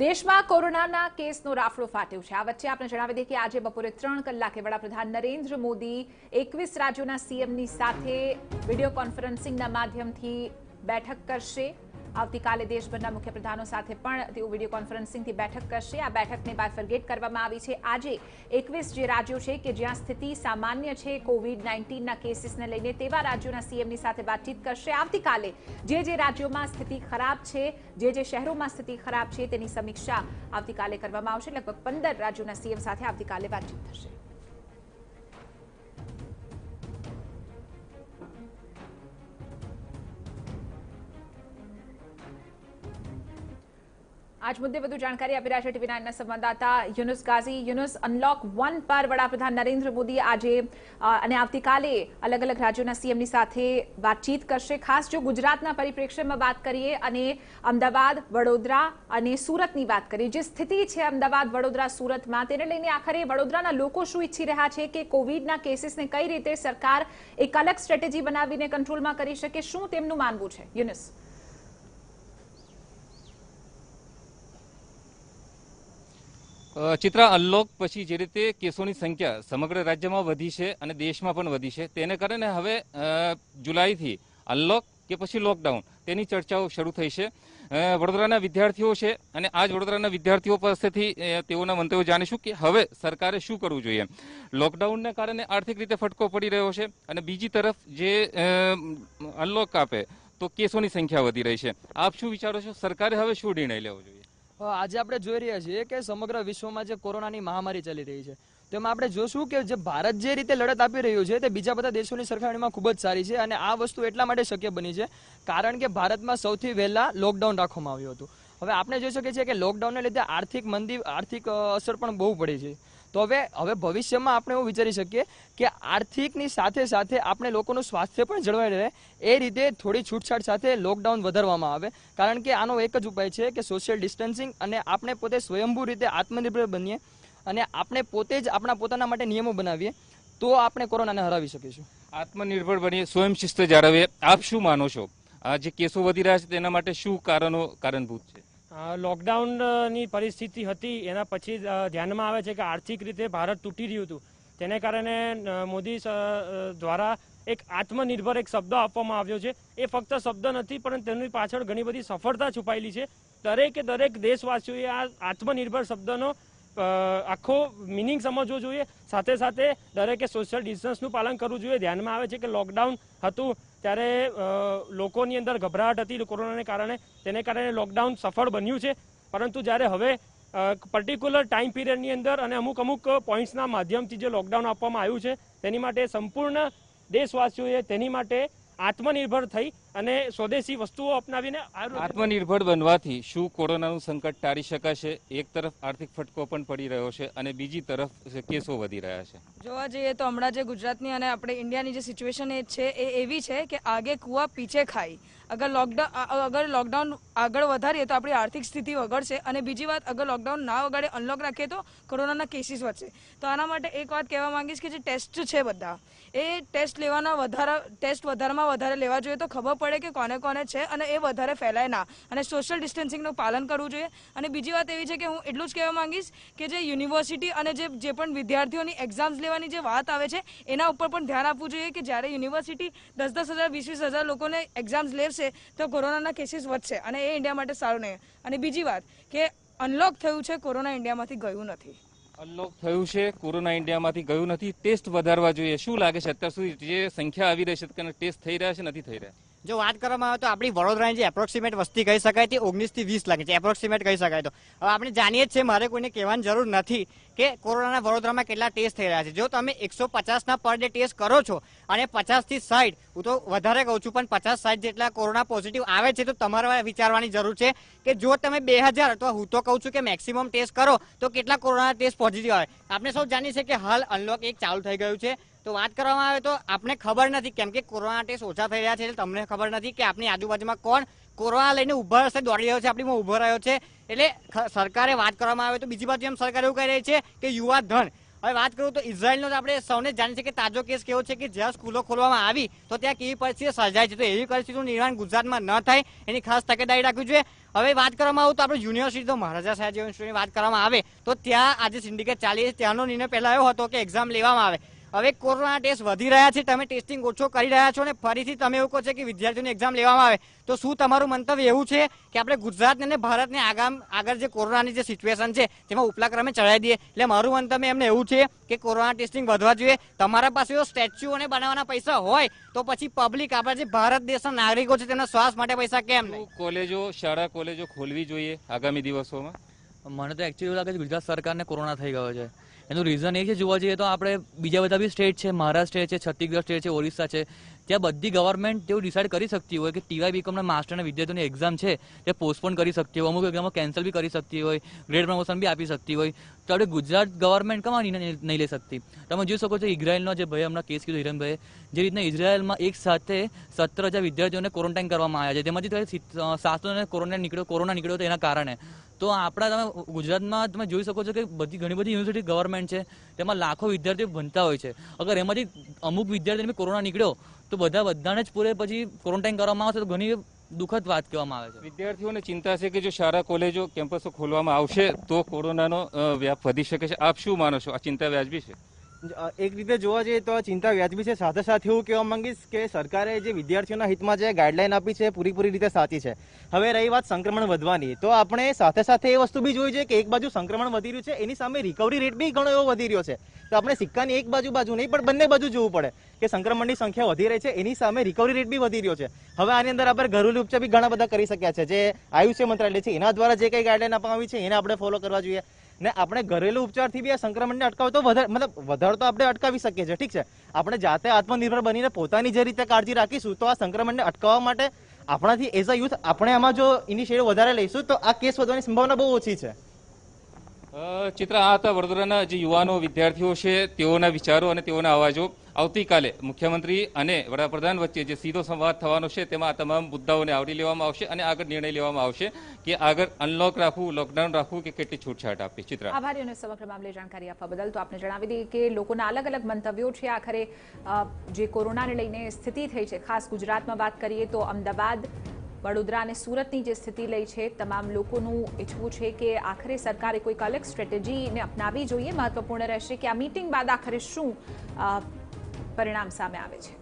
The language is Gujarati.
દેશમાં કોરોનાના કેસનો રાફડો ફાટ્યો છે આ વચ્ચે આપણે જણાવી દઈએ કે આજે બપોરે ત્રણ કલાકે વડાપ્રધાન નરેન્દ્ર મોદી એકવીસ રાજ્યોના સીએમની સાથે વિડીયો કોન્ફરન્સિંગના માધ્યમથી બેઠક કરશે આવતીકાલે દેશભરના મુખ્ય પ્રધાનો સાથે પણ તેઓ વિડીયો કોન્ફરન્સિંગથી બેઠક કરશે આ બેઠકને બાય ફર્ગેટ કરવામાં આવી છે આજે એકવીસ જે રાજ્યો છે કે જ્યાં સ્થિતિ સામાન્ય છે કોવિડ નાઇન્ટીનના કેસીસને લઈને તેવા રાજ્યોના સીએમની સાથે વાતચીત કરશે આવતીકાલે જે જે રાજ્યોમાં સ્થિતિ ખરાબ છે જે જે શહેરોમાં સ્થિતિ ખરાબ છે તેની સમીક્ષા આવતીકાલે કરવામાં આવશે લગભગ પંદર રાજ્યોના સીએમ સાથે આવતીકાલે વાતચીત થશે આજ મુદ્દે વધુ જાણકારી આપી રહ્યા છે ટીવી સંવાદદાતા યુનુસ ગાઝી યુનુસ અનલોક વન પર વડાપ્રધાન નરેન્દ્ર મોદી આજે અને આવતીકાલે અલગ અલગ રાજ્યોના સીએમની સાથે વાતચીત કરશે ખાસ જો ગુજરાતના પરિપ્રેક્ષ્યમાં વાત કરીએ અને અમદાવાદ વડોદરા અને સુરતની વાત કરીએ જે સ્થિતિ છે અમદાવાદ વડોદરા સુરતમાં તેને લઈને આખરે વડોદરાના લોકો શું ઈચ્છી રહ્યા છે કે કોવિડના કેસીસને કઈ રીતે સરકાર એક અલગ સ્ટ્રેટેજી બનાવીને કંટ્રોલમાં કરી શકે શું તેમનું માનવું છે યુનુસ ચિત્રા અનલોક પછી જે રીતે કેસોની સંખ્યા સમગ્ર રાજ્યમાં વધી છે અને દેશમાં પણ વધી છે તેને કારણે હવે જુલાઈથી અનલોક કે પછી લોકડાઉન તેની ચર્ચાઓ શરૂ થઈ છે વડોદરાના વિદ્યાર્થીઓ છે અને આજ વડોદરાના વિદ્યાર્થીઓ પાસેથી તેઓના મંતવ્યો જાણીશું કે હવે સરકારે શું કરવું જોઈએ લોકડાઉનને કારણે આર્થિક રીતે ફટકો પડી રહ્યો છે અને બીજી તરફ જે અનલોક આપે તો કેસોની સંખ્યા વધી રહી છે આપ શું વિચારો છો સરકારે હવે શું નિર્ણય લેવો જોઈએ આજે આપણે જોઈ રહ્યા છીએ કે સમગ્ર વિશ્વમાં જે કોરોનાની મહામારી ચાલી રહી છે તેમાં આપણે જોશું કે જે ભારત જે રીતે લડત આપી રહ્યું છે તે બીજા બધા દેશોની સરખામણીમાં ખૂબ જ સારી છે અને આ વસ્તુ એટલા માટે શક્ય બની છે કારણ કે ભારતમાં સૌથી વહેલા લોકડાઉન રાખવામાં આવ્યું હતું હવે આપણે જોઈ શકીએ છીએ કે લોકડાઉનને લીધે આર્થિક મંદી આર્થિક અસર પણ બહુ પડી છે તો હવે હવે ભવિષ્યમાં આપણે એવું વિચારી શકીએ કે આર્થિકની સાથે સાથે આપણે લોકોનું સ્વાસ્થ્ય પણ જળવાઈ રહે એ રીતે થોડી છૂટછાટ સાથે લોકડાઉન વધારવામાં આવે કારણ કે આનો એક જ ઉપાય છે કે સોશિયલ ડિસ્ટન્સિંગ અને આપણે પોતે સ્વયંભૂ રીતે આત્મનિર્ભર બનીએ અને આપણે પોતે જ આપણા પોતાના માટે નિયમો બનાવીએ તો આપણે કોરોનાને હરાવી શકીશું આત્મનિર્ભર બનીએ સ્વયં શિસ્ત જાળવીએ આપ શું માનો છો આ જે કેસો વધી રહ્યા છે તેના માટે શું કારણો કારણભૂત છે લોકડાઉનની પરિસ્થિતિ હતી એના પછી ધ્યાનમાં આવે છે કે આર્થિક રીતે ભારત તૂટી રહ્યું હતું તેને કારણે મોદી દ્વારા એક આત્મનિર્ભર એક શબ્દ આપવામાં આવ્યો છે એ ફક્ત શબ્દ નથી પણ તેની પાછળ ઘણી બધી સફળતા છુપાયેલી છે દરેકે દરેક દેશવાસીઓએ આ આત્મનિર્ભર શબ્દનો આખો મિનિંગ સમજવો જોઈએ સાથે સાથે દરેકે સોશિયલ ડિસ્ટન્સનું પાલન કરવું જોઈએ ધ્યાનમાં આવે છે કે લોકડાઉન હતું ત્યારે લોકોની અંદર ગભરાટ હતી કોરોનાને કારણે તેને કારણે લોકડાઉન સફળ બન્યું છે પરંતુ જ્યારે હવે પર્ટિક્યુલર ટાઈમ પીરિયડની અંદર અને અમુક અમુક પોઈન્ટ્સના માધ્યમથી જે લોકડાઉન આપવામાં આવ્યું છે તેની માટે સંપૂર્ણ દેશવાસીઓએ તેની માટે આત્મનિર્ભર થઈ અને સ્વદેશી વસ્તુઓ અપનાવીને આત્મનિર્ભર બનવાથી શું કોરોનાનું સંકટ ટાળી શકાશે એક તરફ આર્થિક ફટકો પણ પડી રહ્યો છે અને બીજી તરફ કેસો વધી રહ્યા છે જોવા જઈએ તો હમણાં જે ગુજરાતની અને આપણે ઇન્ડિયાની જે સિચ્યુએશન એ છે એ એવી છે કે આગે કુવા પીછે ખાઈ અગર લોકડાઉન અગર લોકડાઉન આગળ વધારીએ તો આપણી આર્થિક સ્થિતિ વગડશે અને બીજી વાત અગર લોકડાઉન ના વગાડે અનલોક રાખીએ તો કોરોનાના કેસીસ વધશે તો આના માટે એક વાત કહેવા માંગીશ કે જે ટેસ્ટ છે બધા એ ટેસ્ટ લેવાના વધારા ટેસ્ટ વધારેમાં વધારે લેવા જોઈએ તો ખબર પડે કે કોને કોને છે અને એ વધારે ફેલાય ના અને સોશિયલ ડિસ્ટન્સિંગનું પાલન કરવું જોઈએ અને બીજી વાત એવી છે કે હું એટલું જ કહેવા માંગીશ કે જે યુનિવર્સિટી અને જે જે પણ વિદ્યાર્થીઓની એક્ઝામ્સ લેવાની જે વાત આવે છે એના ઉપર પણ ધ્યાન આપવું જોઈએ કે જ્યારે યુનિવર્સિટી દસ દસ હજાર વીસ વીસ હજાર લોકોને એક્ઝામ્સ લેશે તો કોરોનાના કેસીસ વધશે અને એ ઇન્ડિયા માટે સારું નહીં અને બીજી વાત કે અનલોક થયું છે કોરોના ઇન્ડિયામાંથી ગયું નથી અનલોક થયું છે કોરોના ઇન્ડિયામાંથી ગયું નથી ટેસ્ટ વધારવા જોઈએ શું લાગે છે અત્યાર સુધી જે સંખ્યા આવી રહી છે ટેસ્ટ થઈ રહ્યા છે નથી થઈ રહ્યા જો વાત કરવામાં આવે તો આપણી વડોદરાની જે એપ્રોક્સિમેટ વસ્તી કહી શકાય તે ઓગણીસથી વીસ લાખ છે એપ્રોક્સિમેટ કહી શકાય તો હવે આપણે જાણીએ જ છે મારે કોઈને કહેવાની જરૂર નથી કે કોરોનાના વડોદરામાં કેટલા ટેસ્ટ થઈ રહ્યા છે જો તમે એકસો પચાસના પર ડે ટેસ્ટ કરો છો અને પચાસથી સાઈડ હું તો વધારે કહું છું પણ પચાસ સાઠ જેટલા કોરોના પોઝિટિવ આવે છે તો તમારે વિચારવાની જરૂર છે કે જો તમે બે હજાર અથવા હું તો કહું છું કે મેક્સિમમ ટેસ્ટ કરો તો કેટલા કોરોના ટેસ્ટ પોઝિટિવ આવે આપણે સૌ જાણીએ છીએ કે હાલ અનલોક એક ચાલુ થઈ ગયું છે તો વાત કરવામાં આવે તો આપને ખબર નથી કેમ કે કોરોના ટેસ્ટ ઓછા થઈ રહ્યા છે એટલે તમને ખબર નથી કે આપની આજુબાજુમાં કોણ કોરોના લઈને ઉભા રસ્તે દોડી રહ્યો છે આપણીમાં ઉભો રહ્યો છે એટલે સરકારે વાત કરવામાં આવે તો બીજી બાજુ એમ સરકાર એવું કહી રહી છે કે યુવા ધન હવે વાત કરું તો ઇઝરાયલનો આપણે સૌને જાણીએ છીએ કે તાજો કેસ કેવો છે કે જ્યાં સ્કૂલો ખોલવામાં આવી તો ત્યાં કેવી પરિસ્થિતિ સર્જાય છે તો એવી પરિસ્થિતિનું નિર્માણ ગુજરાતમાં ન થાય એની ખાસ તકેદારી રાખવી જોઈએ હવે વાત કરવામાં આવે તો આપણે યુનિવર્સિટી તો મહારાજા સાહેબ યુનિવર્સિટીની વાત કરવામાં આવે તો ત્યાં આજે સિન્ડિકેટ ચાલી છે ત્યાંનો નિર્ણય પહેલાં એવો હતો કે એક્ઝામ લેવામાં આવે હવે કોરોના ટેસ્ટ વધી રહ્યા છે તમે ટેસ્ટિંગ ઓછો કરી રહ્યા છો અને ફરીથી તમે એવું કહો છો કે વિદ્યાર્થીઓની એક્ઝામ લેવામાં આવે તો શું તમારું મંતવ્ય એવું છે કે આપણે ગુજરાતને અને ભારતને આગામ આગળ જે કોરોનાની જે સિચ્યુએશન છે તેમાં ઉપલા ક્રમે ચડાવી દઈએ એટલે મારું મંતવ્ય એમને એવું છે કે કોરોના ટેસ્ટિંગ વધવા જોઈએ તમારા પાસે જો સ્ટેચ્યુઓને બનાવવાના પૈસા હોય તો પછી પબ્લિક આપણા જે ભારત દેશના નાગરિકો છે તેના શ્વાસ માટે પૈસા કેમ નહીં કોલેજો શાળા કોલેજો ખોલવી જોઈએ આગામી દિવસોમાં મને તો એકચ્યુઅલી લાગે છે ગુજરાત સરકારને કોરોના થઈ ગયો છે એનું રીઝન એ છે જોવા જઈએ તો આપણે બીજા બધા બી સ્ટેટ છે મહારાષ્ટ્ર છે છત્તીસગઢ સ્ટેટ છે ઓરિસ્સા છે ત્યાં બધી ગવર્મેન્ટ તેઓ ડિસાઇડ કરી શકતી હોય કે ટીવાય બીકોમના માસ્ટરના વિદ્યાર્થીઓની એક્ઝામ છે તે પોસ્ટપોન કરી શકતી હોય અમુક એક્ઝામો કેન્સલ બી કરી શકતી હોય ગ્રેડ પ્રમોશન બી આપી શકતી હોય તો આપણે ગુજરાત ગવર્મેન્ટ કમા નહીં લઈ શકતી તમે જોઈ શકો છો ઇઝરાયલનો જે ભાઈ હમણાં કેસ કીધો હિરનભાઈ જે રીતના ઇઝરાયલમાં એક સાથે સત્તર હજાર વિદ્યાર્થીઓને ક્વોરન્ટાઇન કરવામાં આવ્યા છે તેમાંથી સાતસોને કોરોના નીકળ્યો કોરોના નીકળ્યો તો એના કારણે તો આપણા તમે ગુજરાતમાં તમે જોઈ શકો છો કે બધી ઘણી બધી યુનિવર્સિટી ગવર્મેન્ટ છે તેમાં લાખો વિદ્યાર્થીઓ ભણતા હોય છે અગર એમાંથી અમુક વિદ્યાર્થીને કોરોના નીકળ્યો તો બધા બધાને જ પૂરે પછી ક્વોરન્ટાઇન કરવામાં આવશે તો ઘણી દુઃખદ વાત કહેવામાં આવે છે વિદ્યાર્થીઓને ચિંતા છે કે જો શાળા કોલેજો કેમ્પસો ખોલવામાં આવશે તો કોરોનાનો વ્યાપ વધી શકે છે આપ શું માનો છો આ ચિંતા વ્યાજબી છે એક રીતે જોવા જઈએ તો ચિંતા વ્યાજબી છે સાથે સાથે હું કહેવા માંગીશ કે સરકારે જે વિદ્યાર્થીઓના હિતમાં જે ગાઈડલાઈન આપી છે પૂરીપૂરી રીતે સાચી છે હવે રહી વાત સંક્રમણ વધવાની તો આપણે સાથે સાથે એ વસ્તુ બી જોઈ છે કે એક બાજુ સંક્રમણ વધી રહ્યું છે એની સામે રિકવરી રેટ બી ઘણો એવો વધી રહ્યો છે તો આપણે સિક્કાની એક બાજુ બાજુ નહીં પણ બંને બાજુ જોવું પડે કે સંક્રમણની સંખ્યા વધી રહી છે એની સામે રિકવરી રેટ બી વધી રહ્યો છે હવે આની અંદર આપણે ઘરેલુ ઉપચાર બી ઘણા બધા કરી શક્યા છે જે આયુષ્ય મંત્રાલય છે એના દ્વારા જે કંઈ ગાઈડલાઈન આપવામાં આવી છે એને આપણે ફોલો કરવા જોઈએ ને આપણે ઘરેલુ ઉપચારથી બી આ સંક્રમણને અટકાવતો વધારે મતલબ વધારો તો આપણે અટકાવી શકીએ છીએ ઠીક છે આપણે જાતે આત્મનિર્ભર બનીને પોતાની જે રીતે કાળજી રાખીશું તો આ સંક્રમણને અટકાવવા માટે આપણાથી એઝ અ યુથ આપણે આમાં જો ઇનિશિયેટિવ વધારે લઈશું તો આ કેસ વધવાની સંભાવના બહુ ઓછી છે ચિત્ર આ હતા વડોદરાના જે યુવાનો વિદ્યાર્થીઓ છે તેઓના વિચારો અને તેઓના અવાજો આવતીકાલે મુખ્યમંત્રી અને વડાપ્રધાન વચ્ચે જે સીધો સંવાદ થવાનો છે તેમાં આ તમામ મુદ્દાઓને આવરી લેવામાં આવશે અને આગળ નિર્ણય લેવામાં આવશે કે આગળ અનલોક રાખવું લોકડાઉન રાખવું કે કેટલી છૂટછાટ આપવી ચિત્ર આભારી અને સમગ્ર મામલે જાણકારી આપવા બદલ તો આપને જણાવી દઈએ કે લોકોના અલગ અલગ મંતવ્યો છે આખરે જે કોરોનાને લઈને સ્થિતિ થઈ છે ખાસ ગુજરાતમાં વાત કરીએ તો અમદાવાદ વડોદરા અને સુરતની જે સ્થિતિ લઈ છે તમામ લોકોનું ઈચ્છવું છે કે આખરે સરકારે કોઈક અલગ સ્ટ્રેટેજીને અપનાવી જોઈએ મહત્વપૂર્ણ રહેશે કે આ મીટિંગ બાદ આખરે શું પરિણામ સામે આવે છે